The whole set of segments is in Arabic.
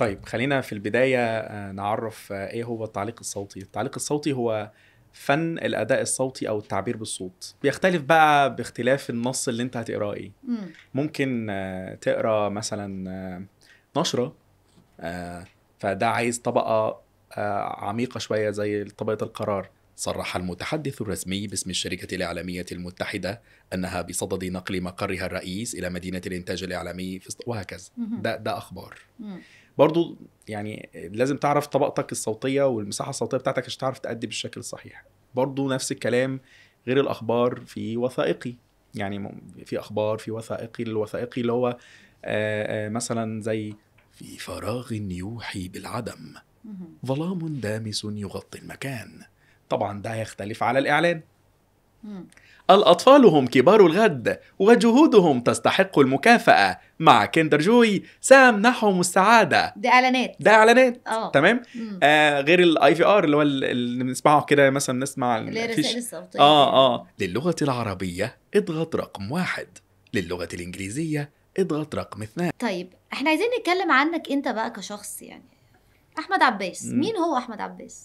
طيب خلينا في البداية آه، نعرف آه، إيه هو التعليق الصوتي التعليق الصوتي هو فن الأداء الصوتي أو التعبير بالصوت بيختلف بقى باختلاف النص اللي أنت هتقراه إيه ممكن آه، تقرأ مثلا نشرة فده عايز طبقة عميقة شوية زي طبقة القرار صرح المتحدث الرسمي باسم الشركة الإعلامية المتحدة أنها بصدد نقل مقرها الرئيس إلى مدينة الإنتاج الإعلامي في وهكذا ده ده أخبار برضو يعني لازم تعرف طبقتك الصوتيه والمساحه الصوتيه بتاعتك عشان تعرف تأدي بالشكل الصحيح برضو نفس الكلام غير الاخبار في وثائقي يعني في اخبار في وثائقي الوثائقي اللي هو مثلا زي في فراغ يوحي بالعدم ظلام دامس يغطي المكان طبعا ده هيختلف على الاعلان الأطفال هم كبار الغد وجهودهم تستحق المكافأة مع كيندر جوي سامنحهم السعادة دي إعلانات ده إعلانات أوه. تمام آه غير الاي في ار اللي هو اللي بنسمعه كده مثلا نسمع الرسائل الصوتية اه اه للغة العربية اضغط رقم واحد للغة الإنجليزية اضغط رقم اثنان طيب احنا عايزين نتكلم عنك انت بقى كشخص يعني احمد عباس مين هو احمد عباس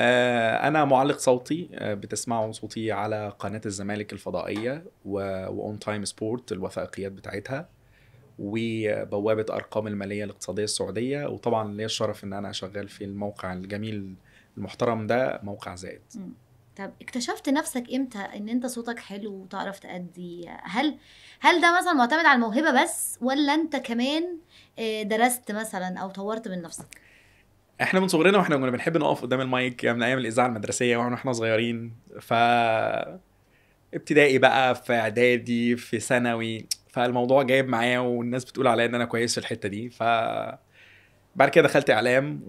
آه، انا معلق صوتي آه، بتسمعوا صوتي على قناه الزمالك الفضائيه واون تايم سبورت الوثائقيات بتاعتها وبوابه ارقام الماليه الاقتصاديه السعوديه وطبعا ليا الشرف ان انا شغال في الموقع الجميل المحترم ده موقع زائد طب اكتشفت نفسك امتى ان انت صوتك حلو وتعرف تأدي هل هل ده مثلا معتمد على الموهبه بس ولا انت كمان آه، درست مثلا او طورت من نفسك احنا من صغرنا واحنا كنا بنحب نقف قدام المايك يعني من ايام الاذاعه المدرسيه واحنا صغيرين ف ابتدائي بقى في اعدادي في ثانوي فالموضوع جايب معايا والناس بتقول عليا ان انا كويس في الحته دي ف بعد كده دخلت اعلام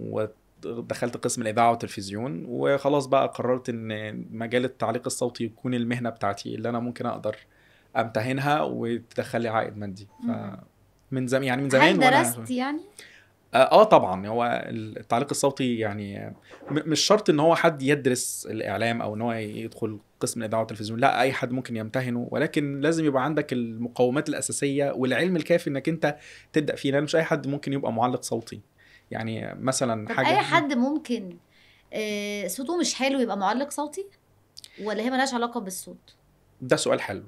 ودخلت قسم الاذاعه والتلفزيون وخلاص بقى قررت ان مجال التعليق الصوتي يكون المهنه بتاعتي اللي انا ممكن اقدر امتهنها وتدخل لي عائد مادي ف من زمان يعني من زمان هل درست وانا يعني؟ آه،, اه طبعا هو التعليق الصوتي يعني مش شرط ان هو حد يدرس الاعلام او ان هو يدخل قسم الاذاعه والتلفزيون لا اي حد ممكن يمتهنه ولكن لازم يبقى عندك المقومات الاساسيه والعلم الكافي انك انت تبدا فيه لان مش اي حد ممكن يبقى معلق صوتي يعني مثلا حاجه اي حد ممكن آه، صوته مش حلو يبقى معلق صوتي ولا هي مالهاش علاقه بالصوت ده سؤال حلو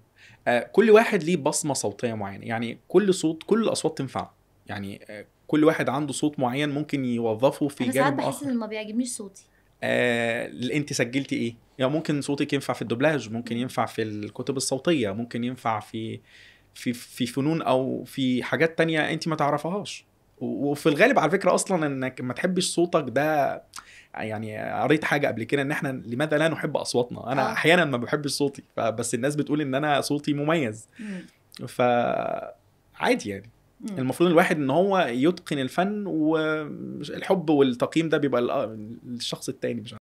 آه، كل واحد ليه بصمه صوتيه معينه يعني كل صوت كل الاصوات تنفع يعني كل واحد عنده صوت معين ممكن يوظفه في أنا جانب اخر بحس ان ما بيعجبنيش صوتي آه، انت سجلتي ايه يعني ممكن صوتك ينفع في الدوبلاج ممكن ينفع في الكتب الصوتيه ممكن ينفع في في في فنون او في حاجات تانية انت ما تعرفهاش وفي الغالب على فكره اصلا انك ما تحبش صوتك ده يعني قريت حاجه قبل كده ان احنا لماذا لا نحب اصواتنا انا آه. احيانا ما بحبش صوتي بس الناس بتقول ان انا صوتي مميز ف عادي يعني المفروض الواحد ان هو يتقن الفن والحب والتقييم ده بيبقى للشخص آه، التاني مش